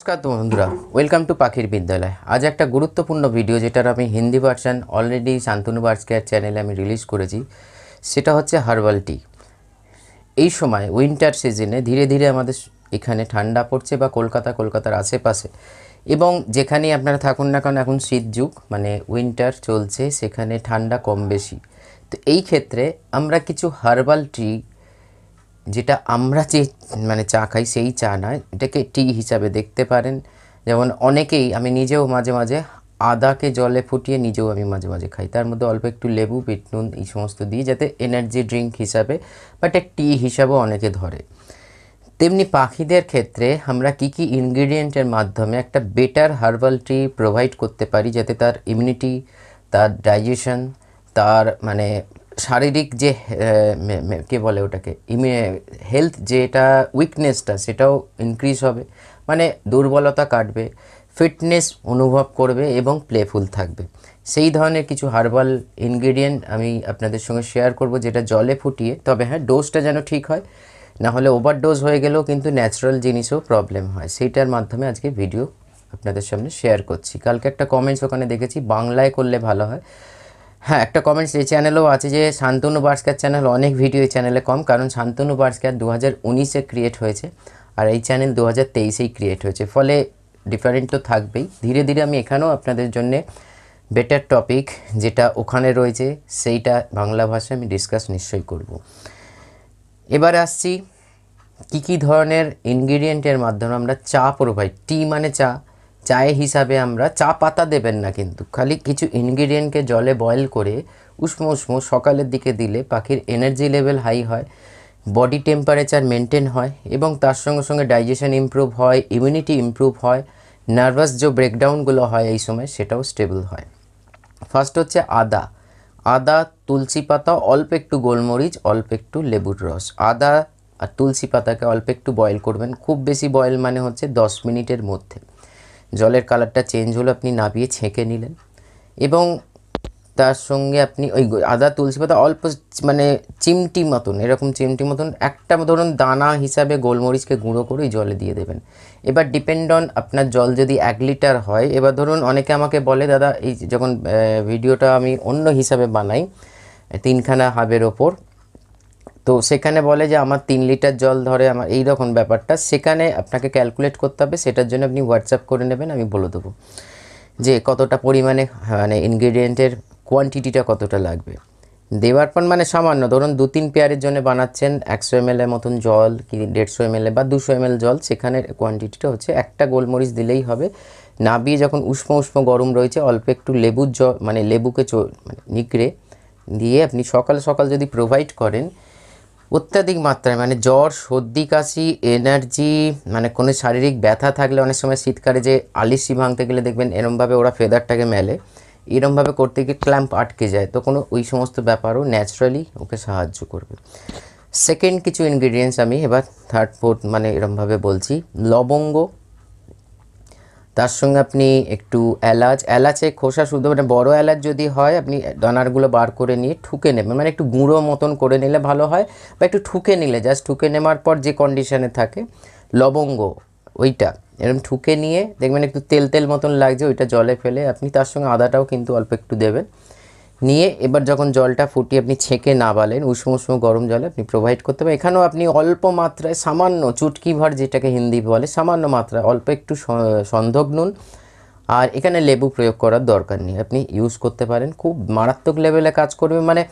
নমস্কার বন্ধুরা welcome to পাখির বিদ্যালয় আজ একটা গুরুত্বপূর্ণ ভিডিও যেটার আমি হিন্দি ভার্সান অলরেডি শান্তনু বার্সকেয়ার চ্যানেলে আমি রিলিজ করেছি সেটা হচ্ছে হার্বাল টি এই সময় উইন্টার সিজনে ধীরে ধীরে আমাদের এখানে ঠান্ডা পড়ছে বা কলকাতা কলকাতার আশেপাশে এবং যেখানেই আপনারা থাকুন না কারণ এখন শীত যুগ মানে উইন্টার চলছে সেখানে ঠান্ডা কম বেশি তো এই ক্ষেত্রে আমরা কিছু হার্বাল ট্রি যেটা আমরা যে মানে চা খাই সেই চা নয় এটাকে টি হিসাবে দেখতে পারেন যেমন অনেকেই আমি নিজেও মাঝে মাঝে আদাকে জলে ফুটিয়ে নিজেও আমি মাঝে মাঝে খাই তার মধ্যে অল্প একটু লেবু নুন এই সমস্ত দিই যাতে এনার্জি ড্রিঙ্ক হিসাবে বা একটা টি হিসাবেও অনেকে ধরে তেমনি পাখিদের ক্ষেত্রে আমরা কি কি ইনগ্রিডিয়েন্টের মাধ্যমে একটা বেটার হার্বাল টি প্রোভাইড করতে পারি যাতে তার ইমিউনিটি তার ডাইজেশন তার মানে শারীরিক যে কে বলে ওটাকে ইমে হেলথ যেটা উইকনেসটা সেটাও ইনক্রিজ হবে মানে দুর্বলতা কাটবে ফিটনেস অনুভব করবে এবং প্লেফুল থাকবে সেই ধরনের কিছু হার্বাল ইনগ্রিডিয়েন্ট আমি আপনাদের সঙ্গে শেয়ার করব যেটা জলে ফুটিয়ে তবে হ্যাঁ ডোজটা যেন ঠিক হয় না হলে ডোজ হয়ে গেলেও কিন্তু ন্যাচারাল জিনিসও প্রবলেম হয় সেইটার মাধ্যমে আজকে ভিডিও আপনাদের সামনে শেয়ার করছি কালকে একটা কমেন্টস ওখানে দেখেছি বাংলায় করলে ভালো হয় হ্যাঁ একটা কমেন্টস এই চ্যানেলও আছে যে শান্তনু বার্সকার চ্যানেল অনেক ভিডিও এই চ্যানেলে কম কারণ শান্তনু বার্সকার দু হাজার উনিশে ক্রিয়েট হয়েছে আর এই চ্যানেল দু হাজার তেইশেই ক্রিয়েট হয়েছে ফলে ডিফারেন্ট তো থাকবেই ধীরে ধীরে আমি এখানেও আপনাদের জন্যে বেটার টপিক যেটা ওখানে রয়েছে সেইটা বাংলা ভাষায় আমি ডিসকাস নিশ্চয়ই করব এবার আসছি কি কি ধরনের ইনগ্রিডিয়েন্টের মাধ্যমে আমরা চা প্রোভাইড টি মানে চা চায়ে হিসাবে আমরা চা পাতা দেবেন না কিন্তু খালি কিছু ইনগ্রিডিয়েন্টকে জলে বয়েল করে উষ্ম উষ্ম সকালের দিকে দিলে পাখির এনার্জি লেভেল হাই হয় বডি টেম্পারেচার মেনটেন হয় এবং তার সঙ্গে সঙ্গে ডাইজেশন ইম্প্রুভ হয় ইমিউনিটি ইম্প্রুভ হয় নার্ভাস যে ব্রেকডাউনগুলো হয় এই সময় সেটাও স্টেবল হয় ফার্স্ট হচ্ছে আদা আদা তুলসী পাতা অল্প একটু গোলমরিচ অল্প একটু লেবুর রস আদা আর তুলসী পাতাকে অল্প একটু বয়েল করবেন খুব বেশি বয়েল মানে হচ্ছে দশ মিনিটের মধ্যে জলের কালারটা চেঞ্জ হলো আপনি নাবিয়ে ছেঁকে নিলেন এবং তার সঙ্গে আপনি ওই আদা তুলসী পাতা অল্প মানে চিমটি মতন এরকম চিমটি মতন একটা ধরুন দানা হিসাবে গোলমরিচকে গুঁড়ো করে ওই জলে দিয়ে দেবেন এবার ডিপেন্ড অন আপনার জল যদি এক লিটার হয় এবার ধরুন অনেকে আমাকে বলে দাদা এই যখন ভিডিওটা আমি অন্য হিসাবে বানাই তিনখানা হাবের ওপর তো সেখানে বলে যে আমার তিন লিটার জল ধরে আমার এই রকম ব্যাপারটা সেখানে আপনাকে ক্যালকুলেট করতে হবে সেটার জন্য আপনি হোয়াটসঅ্যাপ করে নেবেন আমি বলে দেবো যে কতটা পরিমাণে মানে ইনগ্রেডিয়েন্টের কোয়ান্টিটিটা কতটা লাগবে দেওয়ার পর মানে সামান্য ধরুন দু তিন পেয়ারের জন্য বানাচ্ছেন একশো এম এর মতন জল কি দেড়শো এম বা দুশো এম জল সেখানের কোয়ান্টিটিটা হচ্ছে একটা গোলমরিচ দিলেই হবে নাবিয়ে যখন উষ্ণ উষ্ণ গরম রয়েছে অল্প একটু লেবুর জ মানে লেবুকে মানে নিকড়ে দিয়ে আপনি সকাল সকাল যদি প্রোভাইড করেন অত্যাধিক মাত্রায় মানে জ্বর সর্দি কাশি এনার্জি মানে কোনো শারীরিক ব্যথা থাকলে অনেক সময় শীতকালে যে আলিশি ভাঙতে গেলে দেখবেন এরমভাবে ওরা ফেদারটাকে মেলে এরমভাবে করতে গিয়ে ক্ল্যাম্প আটকে যায় তো কোনো ওই সমস্ত ব্যাপারও ন্যাচারালি ওকে সাহায্য করবে সেকেন্ড কিছু ইনগ্রিডিয়েন্টস আমি এবার থার্ড ফোর্থ মানে এরমভাবে বলছি লবঙ্গ তার সঙ্গে আপনি একটু এলাচ এলাচে খোসা শুদ্ধ মানে বড়ো এলাচ যদি হয় আপনি দানারগুলো বার করে নিয়ে ঠুকে নেবেন মানে একটু গুঁড়ো মতন করে নিলে ভালো হয় বা একটু ঠুকে নিলে জাস্ট ঠুকে নেওয়ার পর যে কন্ডিশনে থাকে লবঙ্গ ওইটা এরকম ঠুকে নিয়ে দেখবেন একটু তেল তেল মতন লাগছে ওইটা জলে ফেলে আপনি তার সঙ্গে আদাটাও কিন্তু অল্প একটু দেবেন নিয়ে এবার যখন জলটা ফুটিয়ে আপনি ছেঁকে না বালেন উষ্ণ উষ্ণ গরম জলে আপনি প্রোভাইড করতে পারেন এখানেও আপনি অল্প মাত্রায় সামান্য চুটকি ভর যেটাকে হিন্দি বলে সামান্য মাত্রায় অল্প একটু সন্ধক নুন আর এখানে লেবু প্রয়োগ করার দরকার নেই আপনি ইউজ করতে পারেন খুব মারাত্মক লেভেলে কাজ করবে মানে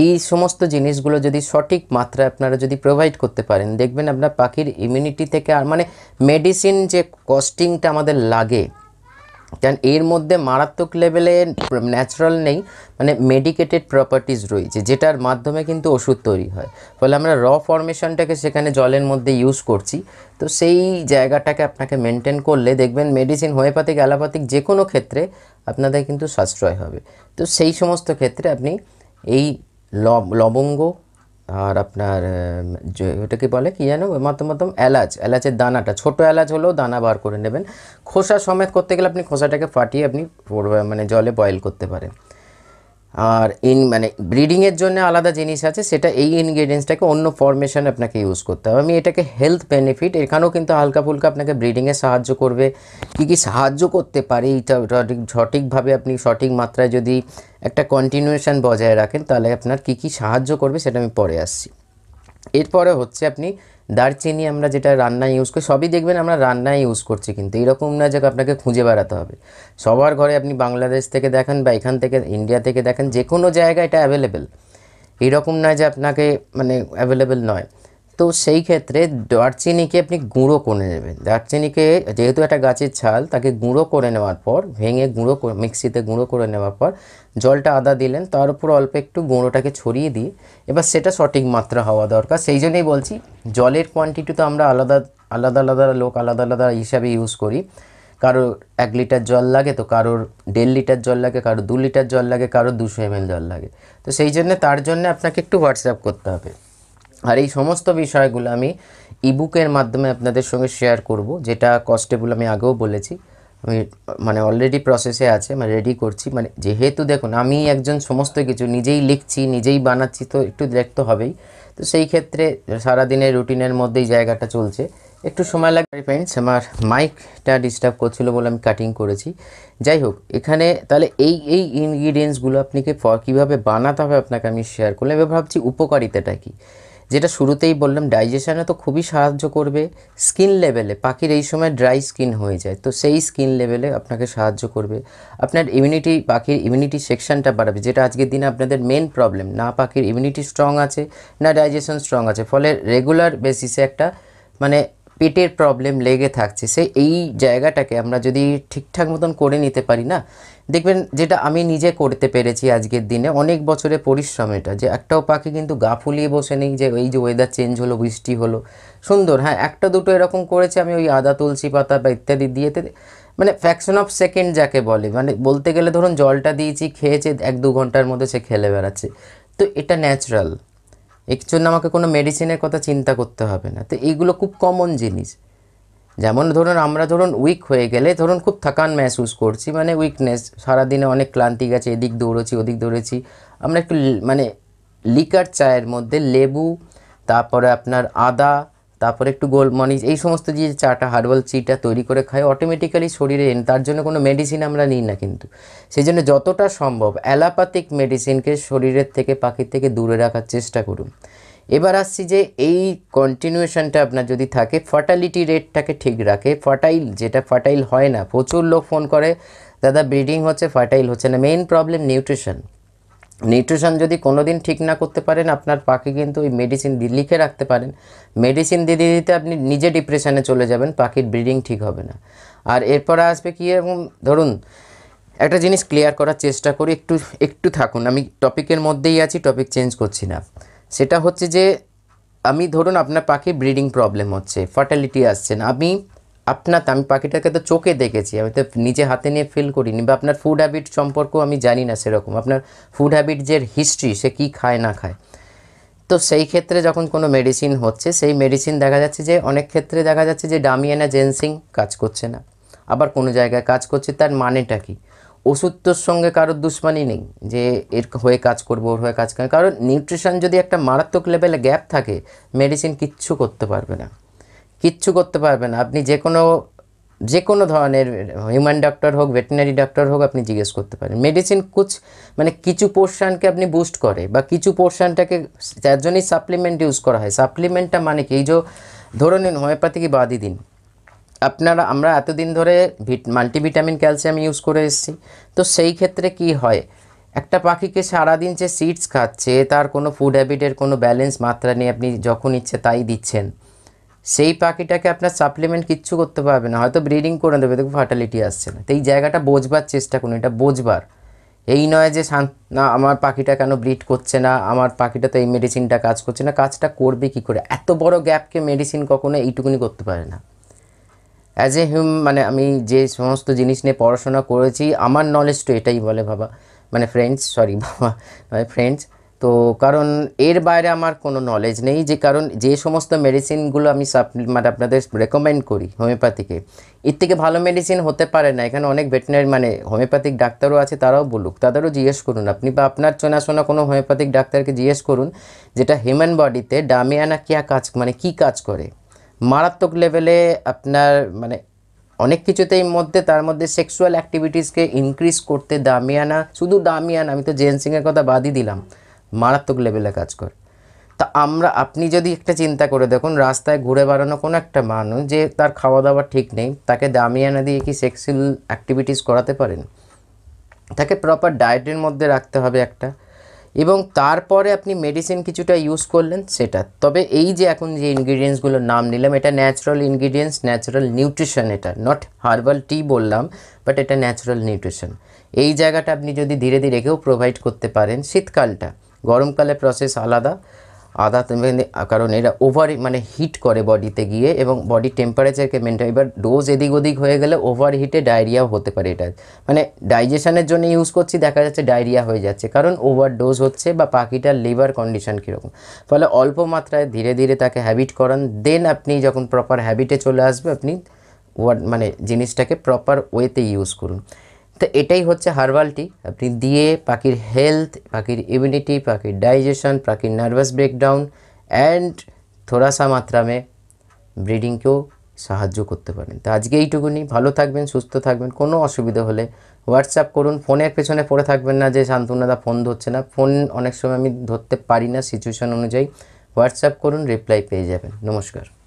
এই সমস্ত জিনিসগুলো যদি সঠিক মাত্রায় আপনারা যদি প্রোভাইড করতে পারেন দেখবেন আপনার পাখির ইমিউনিটি থেকে আর মানে মেডিসিন যে কস্টিংটা আমাদের লাগে কারণ এর মধ্যে মারাত্মক লেভেলে ন্যাচারাল নেই মানে মেডিকেটেড প্রপার্টিজ রয়েছে যেটার মাধ্যমে কিন্তু ওষুধ তৈরি হয় ফলে আমরা র ফরমেশনটাকে সেখানে জলের মধ্যে ইউজ করছি তো সেই জায়গাটাকে আপনাকে মেনটেন করলে দেখবেন মেডিসিন হোমিওপ্যাথিক অ্যালোপ্যাথিক যে কোনো ক্ষেত্রে আপনাদের কিন্তু সাশ্রয় হবে তো সেই সমস্ত ক্ষেত্রে আপনি এই লবঙ্গ আর আপনার ওটাকে বলে কি যেন মতো মাধ্যম এলাচ এলাচের দানাটা ছোট এলাচ হলেও দানা বার করে নেবেন খোসা সমেত করতে গেলে আপনি খোসাটাকে ফাটিয়ে আপনি মানে জলে বয়েল করতে পারেন আর ইন মানে ব্রিডিংয়ের জন্য আলাদা জিনিস আছে সেটা এই ইনগ্রিডিয়েন্টসটাকে অন্য ফরমেশন আপনাকে ইউজ করতে হবে আমি এটাকে হেলথ বেনিফিট এখানেও কিন্তু হালকা ফুলকা আপনাকে ব্রিডিংয়ে সাহায্য করবে কি কি সাহায্য করতে পারে এইটা সঠিকভাবে আপনি সঠিক মাত্রায় যদি একটা কন্টিনিউয়েশন বজায় রাখেন তাহলে আপনার কি কি সাহায্য করবে সেটা আমি পরে আসছি এরপরে হচ্ছে আপনি দারচিনি আমরা যেটা রান্নায় ইউজ করি সবই দেখবেন আমরা রান্নায় ইউজ করছি কিন্তু এরকম না যে আপনাকে খুঁজে বেড়াতে হবে সবার ঘরে আপনি বাংলাদেশ থেকে দেখেন বা এখান থেকে ইন্ডিয়া থেকে দেখেন যে কোনো জায়গায় এটা অ্যাভেলেবেল এরকম না যে আপনাকে মানে অ্যাভেলেবেল নয় তো সেই ক্ষেত্রে দারচিনিকে আপনি গুঁড়ো করে নেবেন দারচিনিকে যেহেতু একটা গাছের ছাল তাকে গুঁড়ো করে নেওয়ার পর ভেঙে গুঁড়ো মিক্সিতে গুঁড়ো করে নেওয়ার পর জলটা আদা দিলেন তার উপর অল্প একটু গুঁড়োটাকে ছড়িয়ে দিই এবার সেটা সঠিক মাত্রা হওয়া দরকার সেই জন্যই বলছি জলের কোয়ান্টিটি তো আমরা আলাদা আলাদা আলাদা লোক আলাদা আলাদা হিসাবে ইউজ করি কারোর এক লিটার জল লাগে তো কারোর দেড় লিটার জল লাগে কারোর দু লিটার জল লাগে কারোর দুশো এম জল লাগে তো সেই জন্য তার জন্য আপনাকে একটু হোয়াটসঅ্যাপ করতে হবে আর এই সমস্ত বিষয়গুলো আমি ইবুকের মাধ্যমে আপনাদের সঙ্গে শেয়ার করব যেটা কস্টেবল আমি আগেও বলেছি আমি মানে অলরেডি প্রসেসে আছে মানে রেডি করছি মানে যেহেতু দেখুন আমি একজন সমস্ত কিছু নিজেই লিখছি নিজেই বানাচ্ছি তো একটু দেখতে হবেই তো সেই ক্ষেত্রে সারাদিনের রুটিনের মধ্যেই জায়গাটা চলছে একটু সময় লাগবে ফ্রেন্ডস আমার মাইকটা ডিস্টার্ব করছিল বলে আমি কাটিং করেছি যাই হোক এখানে তাহলে এই এই ইনগ্রিডিয়েন্টসগুলো আপনাকে কীভাবে বানাতে হবে আপনাকে আমি শেয়ার করলাম এবার ভাবছি উপকারিতাটা কী যেটা শুরুতেই বললাম ডাইজেশানে তো খুবই সাহায্য করবে স্কিন লেভেলে পাখির এই সময় ড্রাই স্কিন হয়ে যায় তো সেই স্কিন লেভেলে আপনাকে সাহায্য করবে আপনার ইমিউনিটি পাখির ইমিউনিটি সেকশনটা বাড়াবে যেটা আজকের দিনে আপনাদের মেন প্রবলেম না পাখির ইমিউনিটি স্ট্রং আছে না ডাইজেশন স্ট্রং আছে ফলে রেগুলার বেসিসে একটা মানে পেটের প্রবলেম লেগে থাকছে সে এই জায়গাটাকে আমরা যদি ঠিকঠাক মতন করে নিতে পারি না দেখবেন যেটা আমি নিজে করতে পেরেছি আজকের দিনে অনেক বছরে পরিশ্রম এটা যে একটাও পাখি কিন্তু গা ফুলিয়ে বসে নেই যে এই যে ওয়েদার চেঞ্জ হলো বৃষ্টি হলো সুন্দর হ্যাঁ একটা দুটো এরকম করেছে আমি ওই আদা তুলসী পাতা বা ইত্যাদি দিয়ে মানে ফ্যাকশন অফ সেকেন্ড যাকে বলে মানে বলতে গেলে ধরুন জলটা দিয়েছি খেয়েছে এক দু ঘন্টার মধ্যে সে খেলে বেড়াচ্ছে তো এটা ন্যাচারাল এর জন্য আমাকে কোনো মেডিসিনের কথা চিন্তা করতে হবে না তো এইগুলো খুব কমন জিনিস যেমন ধরুন আমরা ধরুন উইক হয়ে গেলে ধরুন খুব থাকান মেহসুস করছি মানে উইকনেস সারাদিনে অনেক ক্লান্তি গেছে এদিক দৌড়েছি ওদিক দৌড়েছি আমরা একটু মানে লিকার চায়ের মধ্যে লেবু তারপরে আপনার আদা তারপরে একটু গোল মরিচ এই সমস্ত যে চাটা হার্বাল চিটা তৈরি করে খাই অটোমেটিক্যালি শরীরে এন তার জন্য কোনো মেডিসিন আমরা নিই না কিন্তু সেই জন্য যতটা সম্ভব অ্যালাপাথিক মেডিসিনকে শরীরের থেকে পাখির থেকে দূরে রাখার চেষ্টা করুন এবার আসছি যে এই কন্টিনিউশনটা আপনার যদি থাকে ফার্টালিটি রেটটাকে ঠিক রাখে ফার্টাইল যেটা ফার্টাইল হয় না প্রচুর লোক ফোন করে দাদা ব্রিডিং হচ্ছে ফার্টাইল হচ্ছে না মেইন প্রবলেম নিউট্রিশন নিউট্রিশন যদি কোনো দিন ঠিক না করতে পারেন আপনার পাখি কিন্তু ওই মেডিসিন লিখে রাখতে পারেন মেডিসিন দিয়ে দিতে আপনি নিজে ডিপ্রেশনে চলে যাবেন পাখির ব্রিডিং ঠিক হবে না আর এরপরে আসবে কি এরকম ধরুন একটা জিনিস ক্লিয়ার করার চেষ্টা করি একটু একটু থাকুন আমি টপিকের মধ্যেই আছি টপিক চেঞ্জ করছি না সেটা হচ্ছে যে আমি ধরুন আপনার পাখির ব্রিডিং প্রবলেম হচ্ছে ফার্টালিটি আসছে না আমি আপনার আমি পাখিটাকে তো চোখে দেখেছি আমি তো নিজে হাতে নিয়ে ফিল করিনি বা আপনার ফুড হ্যাবিট সম্পর্কেও আমি জানি না সেরকম আপনার ফুড হ্যাবিট যে হিস্ট্রি সে কি খায় না খায় তো সেই ক্ষেত্রে যখন কোনো মেডিসিন হচ্ছে সেই মেডিসিন দেখা যাচ্ছে যে অনেক ক্ষেত্রে দেখা যাচ্ছে যে ডামিয়ানা জেন্সিং কাজ করছে না আবার কোনো জায়গায় কাজ করছে তার মানেটা কি ওষুধের সঙ্গে কারোর দুশ্মনী নেই যে এর হয়ে কাজ করবো ওর হয়ে কাজ করবে কারণ নিউট্রিশন যদি একটা মারাত্মক লেভেলে গ্যাপ থাকে মেডিসিন কিচ্ছু করতে পারবে না কিচ্ছু করতে পারবেন আপনি যে কোনো যে কোনো ধরনের হিউম্যান ডক্টর হোক ভেটেনারি ডক্টর হোক আপনি জিজ্ঞেস করতে পারেন মেডিসিন কুচ মানে কিছু পোর্শানকে আপনি বুস্ট করে বা কিছু পোর্শানটাকে যার জন্যই সাপ্লিমেন্ট ইউজ করা হয় সাপ্লিমেন্টটা মানে কি এই যে ধরে নিন কি বাদই দিন আপনারা আমরা এতদিন ধরে মাল্টিভিটামিন ক্যালসিয়াম ইউজ করে এসেছি তো সেই ক্ষেত্রে কি হয় একটা পাখিকে সারাদিন যে সিডস খাচ্ছে তার কোনো ফুড হ্যাবিটের কোনো ব্যালেন্স মাত্রা নিয়ে আপনি যখন ইচ্ছে তাই দিচ্ছেন সেই পাখিটাকে আপনার সাপ্লিমেন্ট কিচ্ছু করতে পারবে না হয়তো ব্রিডিং করে দেবে দেখবে ফার্টালিটি আসছে না তো এই জায়গাটা বোঝবার চেষ্টা করুন এটা বোঝবার এই নয় যে না আমার পাখিটা কেন ব্রিড করছে না আমার পাখিটা তো এই মেডিসিনটা কাজ করছে না কাজটা করবে কি করে এত বড় গ্যাপকে মেডিসিন কখনো এইটুকুনি করতে পারে না অ্যাজ এ হিউম মানে আমি যে সমস্ত জিনিস নিয়ে পড়াশোনা করেছি আমার নলেজ তো এটাই বলে বাবা মানে ফ্রেন্ডস সরি বাবা ফ্রেন্ডস মানে তো কারণ এর বাইরে আমার কোনো নলেজ নেই যে কারণ যে সমস্ত মেডিসিনগুলো আমি মানে আপনাদের রেকমেন্ড করি হোমিওপ্যাথিকে এর থেকে ভালো মেডিসিন হতে পারে না এখানে অনেক ভেটেনারি মানে হোমিওপ্যাথিক ডাক্তারও আছে তারাও বলুক তাদেরও জিজ্ঞেস করুন আপনি বা আপনার চেনাশোনা কোনো হোমিওপ্যাথিক ডাক্তারকে জিজ্ঞেস করুন যেটা হিউম্যান বডিতে ডামিয়ানা কিয়া কাজ মানে কি কাজ করে মারাত্মক লেভেলে আপনার মানে অনেক কিছুতেই মধ্যে তার মধ্যে সেক্সুয়াল অ্যাক্টিভিটিসকে ইনক্রিজ করতে দামিয়ানা শুধু দামিয়ানা আমি তো জেন্সিংয়ের কথা বাদই দিলাম মারাত্মক লেভেলে কাজ করে তা আমরা আপনি যদি একটা চিন্তা করে দেখুন রাস্তায় ঘুরে বেড়ানো কোনো একটা মানুষ যে তার খাওয়া দাওয়া ঠিক নেই তাকে দামিয়ানা দিয়ে কি সেক্সুয়াল অ্যাক্টিভিটিস করাতে পারেন তাকে প্রপার ডায়েটের মধ্যে রাখতে হবে একটা এবং তারপরে আপনি মেডিসিন কিছুটা ইউজ করলেন সেটা তবে এই যে এখন যে ইনগ্রিডিয়েন্টসগুলোর নাম নিলাম এটা ন্যাচারাল ইনগ্রিডিয়েন্টস ন্যাচারাল নিউট্রিশন এটা নট হার্বাল টি বললাম বাট এটা ন্যাচারাল নিউট্রিশন এই জায়গাটা আপনি যদি ধীরে ধীরে রেখেও প্রোভাইড করতে পারেন শীতকালটা গরমকালে প্রসেস আলাদা আদা কারণ এরা ওভার মানে হিট করে বডিতে গিয়ে এবং বডি টেম্পারেচারকে মেনটেন এবার ডোজ এদিক ওদিক হয়ে গেলে ওভার হিটে ডায়রিয়াও হতে পারে এটা মানে ডাইজেশনের জন্য ইউজ করছি দেখা যাচ্ছে ডায়রিয়া হয়ে যাচ্ছে কারণ ওভার ডোজ হচ্ছে বা পাখিটার লিভার কন্ডিশন কীরকম ফলে অল্প মাত্রায় ধীরে ধীরে তাকে হ্যাবিট করান দেন আপনি যখন প্রপার হ্যাবিটে চলে আসবে আপনি ওয়ার মানে জিনিসটাকে প্রপার ওয়েতে ইউজ করুন তো এটাই হচ্ছে হার্বালটি আপনি দিয়ে পাখির হেলথ পাখির ইমিউনিটি পাখির ডাইজেশন পাখির নার্ভাস ব্রেকডাউন অ্যান্ড থোড়াসা মাত্রামে ব্রিডিংকেও সাহায্য করতে পারেন তো আজকে এইটুকুনি ভালো থাকবেন সুস্থ থাকবেন কোনো অসুবিধা হলে হোয়াটসঅ্যাপ করুন ফোনের পেছনে পড়ে থাকবেন না যে শান্তনাদা ফোন ধরছে না ফোন অনেক সময় আমি ধরতে পারি না সিচুয়েশান অনুযায়ী হোয়াটসঅ্যাপ করুন রিপ্লাই পেয়ে যাবেন নমস্কার